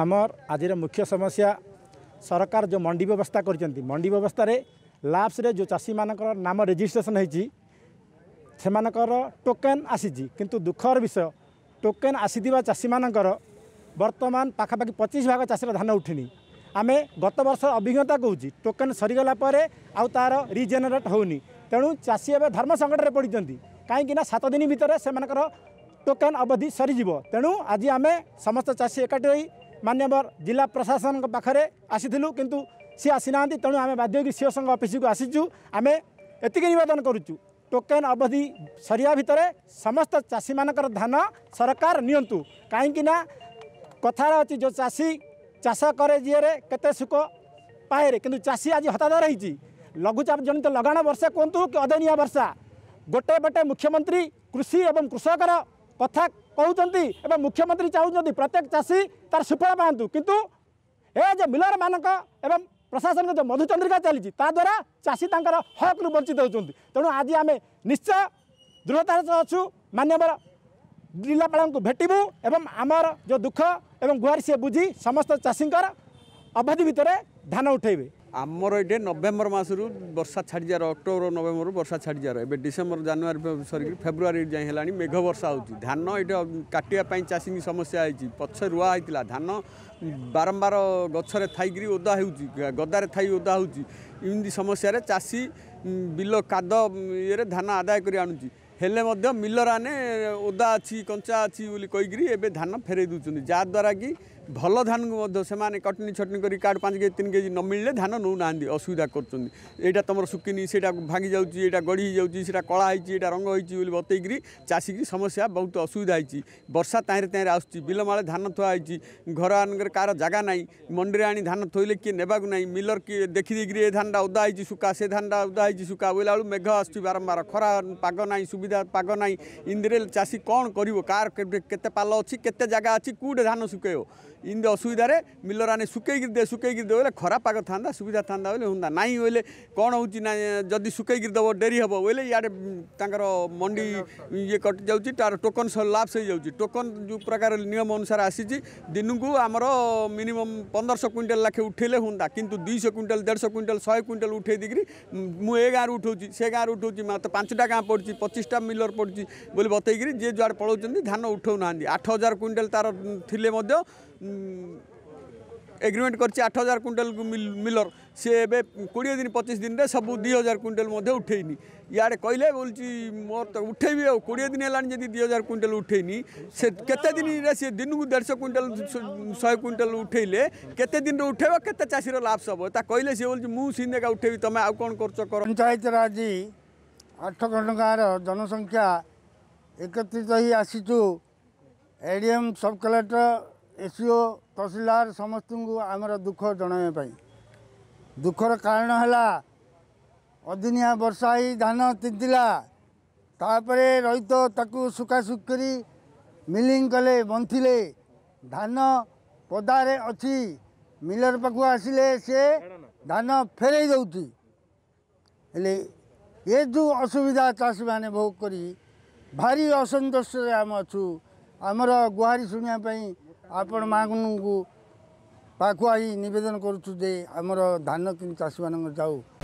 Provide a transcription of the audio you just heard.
आमर आज मुख्य समस्या सरकार जो मंडी व्यवस्था कर मंडी व्यवस्था लाप्स जो चाषी मान नाम रेजिट्रेसन हो टोकन आसी किंतु दुखर विषय टोकेन आसी चाषी मानकर बर्तमान पखापाखि पचीस भाग चाषी धान उठिनी आम गत वर्ष अभिज्ञता कौच टोकेन सरीगलापर आउ तार रिजेनेट होनी तेणु चाषी ए धर्म संकट में पड़ी कहीं सात दिन भितर से टोकेन अवधि सरीज तेणु आज आम समस्त चाषी एकाठी ମାନ୍ୟବର ଜିଲ୍ଲା ପ୍ରଶାସନଙ୍କ ପାଖରେ ଆସିଥିଲୁ କିନ୍ତୁ ସିଏ ଆସିନାହାନ୍ତି ତେଣୁ ଆମେ ବାଧ୍ୟ ହୋଇକି ସିଓ ସଂଘ ଅଫିସକୁ ଆସିଛୁ ଆମେ ଏତିକି ନିବେଦନ କରୁଛୁ ଟୋକେନ୍ ଅବଧି ସରିବା ଭିତରେ ସମସ୍ତ ଚାଷୀମାନଙ୍କର ଧାନ ସରକାର ନିଅନ୍ତୁ କାହିଁକିନା କଥାରେ ଅଛି ଯେଉଁ ଚାଷୀ ଚାଷ କରେ ଯିଏରେ କେତେ ସୁଖ ପାଏରେ କିନ୍ତୁ ଚାଷୀ ଆଜି ହତାଦର ହେଇଛି ଲଘୁଚାପ ଜନିତ ଲଗାଣ ବର୍ଷା କୁହନ୍ତୁ କି ଅଦୟନୀୟ ବର୍ଷା ଗୋଟେ ପଟେ ମୁଖ୍ୟମନ୍ତ୍ରୀ କୃଷି ଏବଂ କୃଷକର କଥା କହୁଛନ୍ତି ଏବଂ ମୁଖ୍ୟମନ୍ତ୍ରୀ ଚାହୁଁଛନ୍ତି ପ୍ରତ୍ୟେକ ଚାଷୀ ତାର ସୁଫଳ ପାଆନ୍ତୁ କିନ୍ତୁ ଏ ଯେଉଁ ମିଲରମାନଙ୍କ ଏବଂ ପ୍ରଶାସନିକ ଯେଉଁ ମଧୁଚନ୍ଦ୍ରିକା ଚାଲିଛି ତାଦ୍ୱାରା ଚାଷୀ ତାଙ୍କର ହକ୍ରୁ ବଞ୍ଚିତ ହେଉଛନ୍ତି ତେଣୁ ଆଜି ଆମେ ନିଶ୍ଚୟ ଦୃଢ଼ତାର ସହ ଅଛୁ ମାନ୍ୟବର ଜିଲ୍ଲାପାଳଙ୍କୁ ଭେଟିବୁ ଏବଂ ଆମର ଯେଉଁ ଦୁଃଖ ଏବଂ ଗୁହାରି ସିଏ ବୁଝି ସମସ୍ତ ଚାଷୀଙ୍କର ଅବଧି ଭିତରେ ଧାନ ଉଠାଇବେ ଆମର ଏଇଠି ନଭେମ୍ବର ମାସରୁ ବର୍ଷା ଛାଡ଼ିଯାର ଅକ୍ଟୋବର ନଭେମ୍ବରରୁ ବର୍ଷା ଛାଡ଼ିଯାର ଏବେ ଡିସେମ୍ବର ଜାନୁଆରୀ ସରିକି ଫେବୃଆରୀ ଯାଏଁ ହେଲାଣି ମେଘ ବର୍ଷା ହେଉଛି ଧାନ ଏଇଠି କାଟିବା ପାଇଁ ଚାଷୀଙ୍କ ସମସ୍ୟା ହେଇଛି ପଛ ରୁଆ ହେଇଥିଲା ଧାନ ବାରମ୍ବାର ଗଛରେ ଥାଇକିରି ଓଦା ହେଉଛି ଗଦାରେ ଥାଇ ଓଦା ହେଉଛି ଏମିତି ସମସ୍ୟାରେ ଚାଷୀ ବିଲ କାଦ ଇଏରେ ଧାନ ଆଦାୟ କରି ଆଣୁଛି ହେଲେ ମଧ୍ୟ ମିଲର୍ ଆନେ ଓଦା ଅଛି କଞ୍ଚା ଅଛି ବୋଲି କହିକିରି ଏବେ ଧାନ ଫେରେଇ ଦେଉଛନ୍ତି ଯାହାଦ୍ୱାରା କି ଭଲ ଧାନକୁ ମଧ୍ୟ ସେମାନେ କଟନି ଛଟନି କରି କାର୍ଡ଼ ପାଞ୍ଚ କେଜି ତିନି କେଜି ନ ମିଳିଲେ ଧାନ ନେଉନାହାନ୍ତି ଅସୁବିଧା କରୁଛନ୍ତି ଏଇଟା ତୁମର ଶୁକିନି ସେଇଟା ଭାଙ୍ଗି ଯାଉଛି ଏଇଟା ଗଢ଼ି ହେଇଯାଉଛି ସେଇଟା କଳା ହେଇଛି ଏଇଟା ରଙ୍ଗ ହେଇଛି ବୋଲି ବତେଇକିରି ଚାଷୀକି ସମସ୍ୟା ବହୁତ ଅସୁବିଧା ହେଇଛି ବର୍ଷା ତାହିଁରେ ତାହିଁରେ ଆସୁଛି ବିଲମାଳେ ଧାନ ଥୁଆ ହେଇଛି ଘରମାନଙ୍କରେ କାହାର ଜାଗା ନାହିଁ ମଣ୍ଡିରେ ଆଣି ଧାନ ଥୋଇଲେ କିଏ ନେବାକୁ ନାହିଁ ମିଲର କିଏ ଦେଖିଦେଇକିରି ଏ ଧାନଟା ଓଦା ହେଇଛି ଶୁକା ସେ ଧାନଟା ଓଦା ହେଇଛି ଶୁକା ବୋଇଲା ବେଳୁ ମେଘ ଆସୁଛି ବାରମ୍ବାର ଖରା ପାଗ ନାହିଁ ସୁବିଧା ପାଗ ନାହିଁ ଇନ୍ଦିରେ ଚାଷୀ କ'ଣ କରିବ କାହାର କେତେ ପାଲ ଅଛି କେତେ ଜାଗା ଅଛି କେଉଁଠି ଧାନ ଶୁକେଇବ ए असुविधा मिलर आने सुकि सुकैक खरा पागन्दा सुविधा थाँदा बोले हुँदा नै बहिले कि जि सुकैक दो डेरी हेल्ड तर मे कटिन्छ त टोकन सफ्स हुन्छ टोकन जुन प्रकार नियमअनुसार आसि दिनको आम मिनम पन्ध्रश कुल लाखे उठै हुँदाखेरि दुईश कुल देढश कुल शुइन्टाल उठाइदि म ए गाँर उठाउँछ गाँ र उठाउँछु म पाँचटा गाँउ पडुँची पचिसटा मर पडुब बतैक जे जुवा पलाउन चाहिँ धान उठाउँदै आठ हजार कुइन्टाल तर ले एग्रीमेंट गरि आठ हजार कुइन्टाल मिलर सि ए दिन पचिस दिन सबै दुई हजार क्विंटल मध्य उठेन याडे कहिले बोल्छ म त उठेबि दिन होला नि दुई हजार कुइन्टाल उठेन से केतदिन सि क्विंटल देढश कुइन्टाल शुइन्टाल उठैले केतेदिन उठैब केत चासी र लासे सि सिनेका उठे त पंचायत राजी आठ कनसङ्ख्या एकत्रित सब कलेक्टर ଏସ୍ ଓ ତହସିଲଦାର ସମସ୍ତଙ୍କୁ ଆମର ଦୁଃଖ ଜଣାଇବା ପାଇଁ ଦୁଃଖର କାରଣ ହେଲା ଅଦିନିଆ ବର୍ଷା ହେଇ ଧାନ ତିନ୍ତିଲା ତାପରେ ରହିତ ତାକୁ ଶୁଖାଶୁଖ କରି ମିଲିଂ କଲେ ବନ୍ଥିଲେ ଧାନ ପଦାରେ ଅଛି ମିଲର ପାଖକୁ ଆସିଲେ ସେ ଧାନ ଫେରେଇ ଦେଉଛି ହେଲେ ଏ ଯେଉଁ ଅସୁବିଧା ଚାଷୀମାନେ ଭୋଗ କରି ଭାରି ଅସନ୍ତୋଷରେ ଆମେ ଅଛୁ ଆମର ଗୁହାରି ଶୁଣିବା ପାଇଁ ଆପଣମାନଙ୍କୁ ମା'ଙ୍କୁ ପାଖୁଆଇ ନିବେଦନ କରୁଛୁ ଯେ ଆମର ଧାନ କିନ୍ତୁ ଚାଷୀମାନଙ୍କ ଯାଉ